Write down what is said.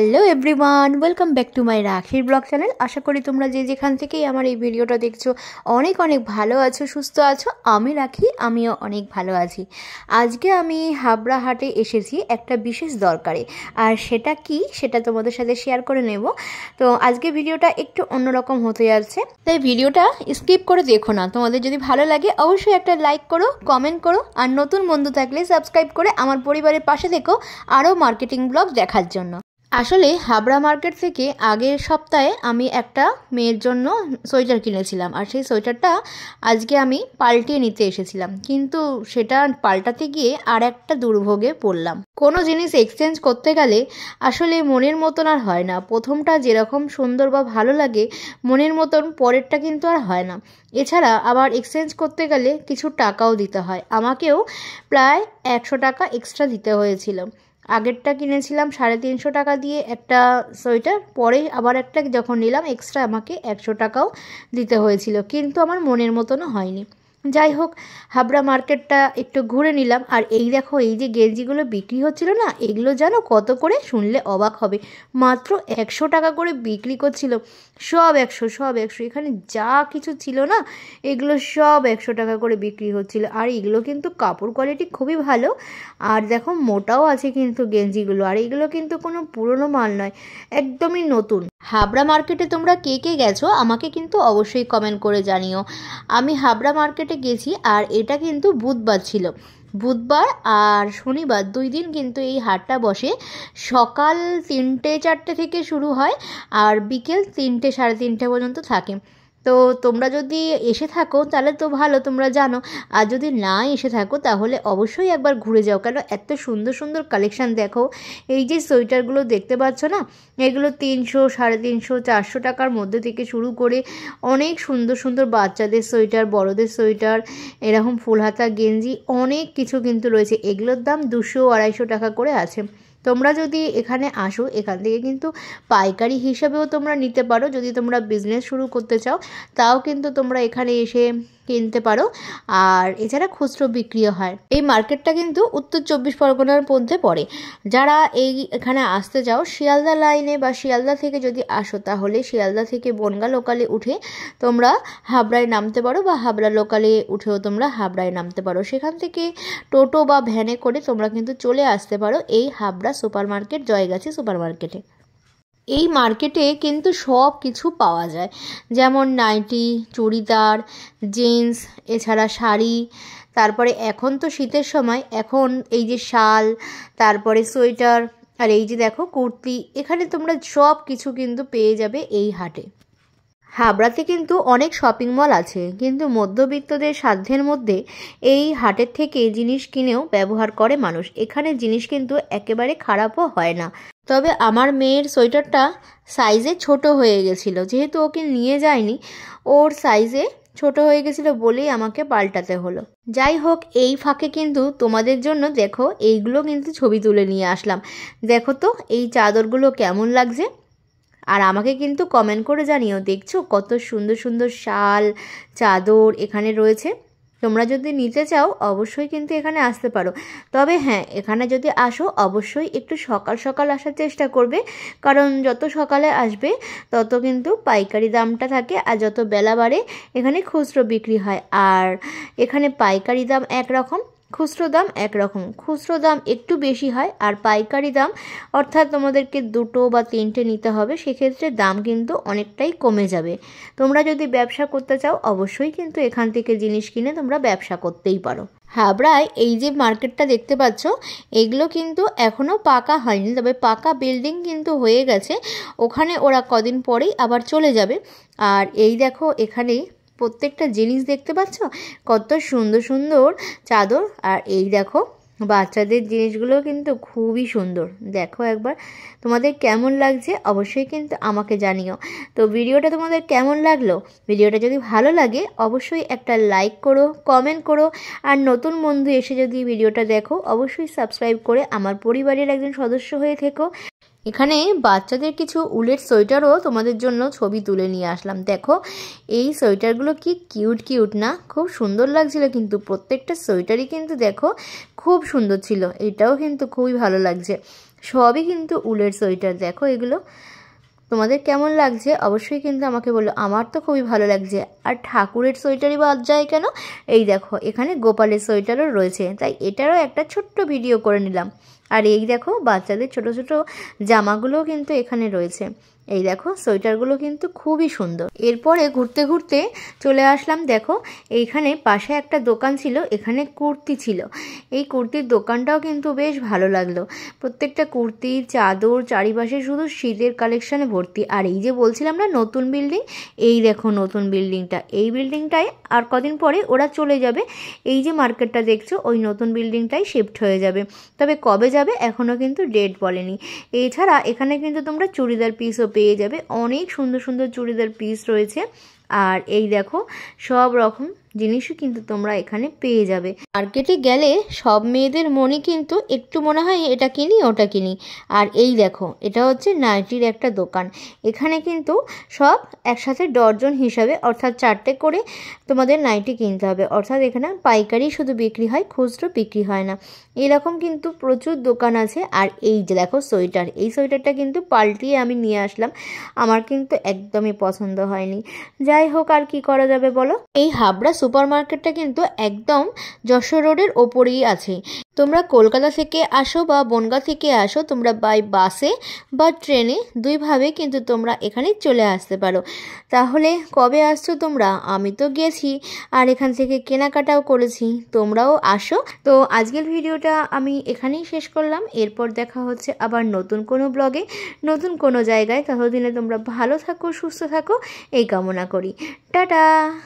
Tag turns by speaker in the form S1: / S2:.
S1: hello everyone welcome back to my রাখির blog channel আশা করি তোমরা যে যেখান থেকেই আমার এই ভিডিওটা দেখছো অনেক অনেক ভালো আছো সুস্থ আছো আমি রাখি আমিও অনেক ভালো আছি আজকে আমি হাবড়া হাটে এসেছি একটা বিশেষ দরকারে আর সেটা কি সেটা তোমাদের সাথে শেয়ার করে নেব তো আজকে ভিডিওটা একটু অন্যরকম হতে যাচ্ছে তাই ভিডিওটা স্কিপ করে দেখো না তোমাদের যদি ভালো লাগে অবশ্যই একটা লাইক করো কমেন্ট করো আর নতুন বন্ধু থাকলে সাবস্ক্রাইব করে আমার পরিবারের পাশে থেকেও আরও মার্কেটিং ব্লগ দেখার জন্য আসলে হাবড়া মার্কেট থেকে আগের সপ্তাহে আমি একটা মেয়ের জন্য সোয়েটার কিনেছিলাম আর সেই সোয়েটারটা আজকে আমি পাল্টিয়ে নিতে এসেছিলাম কিন্তু সেটা পাল্টাতে গিয়ে আর একটা দুর্ভোগে পড়লাম কোনো জিনিস এক্সচেঞ্জ করতে গেলে আসলে মনের মতন আর হয় না প্রথমটা যেরকম সুন্দর বা ভালো লাগে মনের মতন পরেরটা কিন্তু আর হয় না এছাড়া আবার এক্সচেঞ্জ করতে গেলে কিছু টাকাও দিতে হয় আমাকেও প্রায় একশো টাকা এক্সট্রা দিতে হয়েছিল আগেরটা কিনেছিলাম সাড়ে তিনশো টাকা দিয়ে একটা সোয়েটার পরে আবার একটা যখন নিলাম এক্সট্রা আমাকে একশো টাকাও দিতে হয়েছিল কিন্তু আমার মনের মতনও হয়নি যাই হোক হাবড়া মার্কেটটা একটু ঘুরে নিলাম আর এই দেখো এই যে গেঞ্জিগুলো বিক্রি হচ্ছিল না এগুলো যেন কত করে শুনলে অবাক হবে মাত্র একশো টাকা করে বিক্রি করছিল সব একশো সব একশো এখানে যা কিছু ছিল না এগুলো সব একশো টাকা করে বিক্রি হচ্ছিল আর এগুলো কিন্তু কাপড় কোয়ালিটি খুবই ভালো আর দেখো মোটাও আছে কিন্তু গেঞ্জিগুলো আর এগুলো কিন্তু কোনো পুরনো মাল নয় একদমই নতুন হাবড়া মার্কেটে তোমরা কে কে গেছো আমাকে কিন্তু অবশ্যই কমেন্ট করে জানিও আমি হাবড়া মার্কেটে গেছি আর এটা কিন্তু বুধবার ছিল বুধবার আর শনিবার দুই দিন কিন্তু এই হাটটা বসে সকাল তিনটে চারটে থেকে শুরু হয় আর বিকেল তিনটে সাড়ে তিনটে পর্যন্ত থাকে তো তোমরা যদি এসে থাকো তাহলে তো ভালো তোমরা জানো আর যদি না এসে থাকো তাহলে অবশ্যই একবার ঘুরে যাও কেন এত সুন্দর সুন্দর কালেকশান দেখো এই যে সোয়েটারগুলো দেখতে পাচ্ছ না এগুলো তিনশো সাড়ে তিনশো চারশো টাকার মধ্যে থেকে শুরু করে অনেক সুন্দর সুন্দর বাচ্চাদের সোয়েটার বড়দের সোয়েটার এরকম ফুল হাতা গেঞ্জি অনেক কিছু কিন্তু রয়েছে এগুলোর দাম দুশো আড়াইশো টাকা করে আছে তোমরা যদি এখানে আসো এখান থেকে কিন্তু পাইকারি হিসাবেও তোমরা নিতে পারো যদি তোমরা বিজনেস শুরু করতে চাও তাও কিন্তু তোমরা এখানে এসে কিনতে পারো আর এছাড়া খুচরো বিক্রিও হয় এই মার্কেটটা কিন্তু উত্তর চব্বিশ পরগনার মধ্যে পড়ে যারা এই এখানে আসতে যাও শিয়ালদা লাইনে বা শিয়ালদা থেকে যদি আসো তাহলে শিয়ালদা থেকে বনগা লোকালে উঠে তোমরা হাবড়ায় নামতে পারো বা হাবড়া লোকালে উঠেও তোমরা হাবড়ায় নামতে পারো সেখান থেকে টোটো বা ভ্যানে করে তোমরা কিন্তু চলে আসতে পারো এই Habra super market Joygachhi super মার্কেটে এই মার্কেটে কিন্তু সব কিছু পাওয়া যায় যেমন নাইটি চুড়িদার জিন্স এছাড়া শাড়ি তারপরে এখন তো শীতের সময় এখন এই যে শাল তারপরে সোয়েটার আর এই যে দেখো কুর্তি এখানে তোমরা সব কিছু কিন্তু পেয়ে যাবে এই হাটে হাবড়াতে কিন্তু অনেক শপিং মল আছে কিন্তু মধ্যবিত্তদের সাধ্যের মধ্যে এই হাটের থেকে জিনিস কিনেও ব্যবহার করে মানুষ এখানে জিনিস কিন্তু একেবারে খারাপও হয় না তবে আমার মেয়ের সোয়েটারটা সাইজে ছোট হয়ে গেছিলো যেহেতু ওকে নিয়ে যায়নি ওর সাইজে ছোট হয়ে গেছিল বলেই আমাকে পাল্টাতে হলো যাই হোক এই ফাঁকে কিন্তু তোমাদের জন্য দেখো এইগুলো কিন্তু ছবি তুলে নিয়ে আসলাম দেখো তো এই চাদরগুলো কেমন লাগছে আর আমাকে কিন্তু কমেন্ট করে জানিও দেখছো কত সুন্দর সুন্দর শাল চাদর এখানে রয়েছে তোমরা যদি নিতে চাও অবশ্যই কিন্তু এখানে আসতে পারো তবে হ্যাঁ এখানে যদি আসো অবশ্যই একটু সকাল সকাল আসার চেষ্টা করবে কারণ যত সকালে আসবে তত কিন্তু পাইকারি দামটা থাকে আর যত বেলা বাড়ে এখানে খুচরো বিক্রি হয় আর এখানে পাইকারি দাম একরকম খুচরো দাম একরকম খুচরো দাম একটু বেশি হয় আর পাইকারি দাম অর্থাৎ তোমাদেরকে দুটো বা তিনটে নিতে হবে সেক্ষেত্রে দাম কিন্তু অনেকটাই কমে যাবে তোমরা যদি ব্যবসা করতে চাও অবশ্যই কিন্তু এখান থেকে জিনিস কিনে তোমরা ব্যবসা করতেই পারো হাবড়ায় হ্যাঁ, এই যে মার্কেটটা দেখতে পাচ্ছ এগুলো কিন্তু এখনও পাকা হয়নি তবে পাকা বিল্ডিং কিন্তু হয়ে গেছে ওখানে ওরা কদিন পরেই আবার চলে যাবে আর এই দেখো এখানেই প্রত্যেকটা জিনিস দেখতে পাচ্ছ কত সুন্দর সুন্দর চাদর আর এই দেখো বাচ্চাদের জিনিসগুলো কিন্তু খুবই সুন্দর দেখো একবার তোমাদের কেমন লাগছে অবশ্যই কিন্তু আমাকে জানিও তো ভিডিওটা তোমাদের কেমন লাগলো ভিডিওটা যদি ভালো লাগে অবশ্যই একটা লাইক করো কমেন্ট করো আর নতুন বন্ধু এসে যদি ভিডিওটা দেখো অবশ্যই সাবস্ক্রাইব করে আমার পরিবারের একজন সদস্য হয়ে থেকো এখানে বাচ্চাদের কিছু উলের সোয়েটারও তোমাদের জন্য ছবি তুলে নিয়ে আসলাম দেখো এই সোয়েটারগুলো কি কিউট কিউট না খুব সুন্দর লাগছিল কিন্তু প্রত্যেকটা সোয়েটারই কিন্তু দেখো খুব সুন্দর ছিল এটাও কিন্তু খুবই ভালো লাগছে সবই কিন্তু উলের সোয়েটার দেখো এগুলো তোমাদের কেমন লাগছে অবশ্যই কিন্তু আমাকে বললো আমার তো খুবই ভালো লাগছে আর ঠাকুরের সোয়েটারই বাদ যায় কেন এই দেখো এখানে গোপালের সোয়েটারও রয়েছে তাই এটারও একটা ছোট্ট ভিডিও করে নিলাম আর এই দেখো বাচ্চাদের ছোট ছোট জামাগুলোও কিন্তু এখানে রয়েছে এই দেখো সোয়েটারগুলো কিন্তু খুবই সুন্দর এরপরে ঘুরতে ঘুরতে চলে আসলাম দেখো এইখানে পাশে একটা দোকান ছিল এখানে কুর্তি ছিল এই কুর্তির দোকানটাও কিন্তু বেশ ভালো লাগলো প্রত্যেকটা কুর্তি চাদর চারিপাশে শুধু শীতের কালেকশানে ভর্তি আর এই যে বলছিলাম না নতুন বিল্ডিং এই দেখো নতুন বিল্ডিংটা এই বিল্ডিংটায় আর কদিন পরে ওরা চলে যাবে এই যে মার্কেটটা দেখছো ওই নতুন বিল্ডিংটাই শিফট হয়ে যাবে তবে কবে যাবে এখনও কিন্তু ডেট বলেনি এছাড়া এখানে কিন্তু তোমরা চুড়িদার পিসও পেয়ে পেয়ে যাবে অনেক সুন্দর সুন্দর চুড়িদার পিস রয়েছে আর এই দেখো সব রকম জিনিসও কিন্তু তোমরা এখানে পেয়ে যাবে মার্কেটে গেলে সব মেয়েদের মনে কিন্তু একটু মনে হয় এটা কিনি ওটা কিনি আর এই দেখো এটা হচ্ছে নাইটির একটা দোকান এখানে কিন্তু সব একসাথে ডজন হিসাবে অর্থাৎ চারটে করে তোমাদের নাইটি কিনতে হবে অর্থাৎ এখানে পাইকারি শুধু বিক্রি হয় খুচরো বিক্রি হয় না এরকম কিন্তু প্রচুর দোকান আছে আর এই যে দেখো সোয়েটার এই সোয়েটারটা কিন্তু পাল্টিয়ে আমি নিয়ে আসলাম আমার কিন্তু একদমই পছন্দ হয়নি যাই যাই হোক আর কি করা যাবে বলো এই হাবড়া সুপার মার্কেটটা কিন্তু একদম যশোর রোডের ওপরেই আছে তোমরা কলকাতা থেকে আসো বা বনগা থেকে আসো তোমরা বাই বাসে বা ট্রেনে দুইভাবে কিন্তু তোমরা এখানে চলে আসতে পারো তাহলে কবে আসছো তোমরা আমি তো গেছি আর এখান থেকে কেনাকাটাও করেছি তোমরাও আসো তো আজকের ভিডিওটা আমি এখানেই শেষ করলাম এরপর দেখা হচ্ছে আবার নতুন কোনো ব্লগে নতুন কোনো জায়গায় ততদিনে তোমরা ভালো থাকো সুস্থ থাকো এই কামনা করি টাটা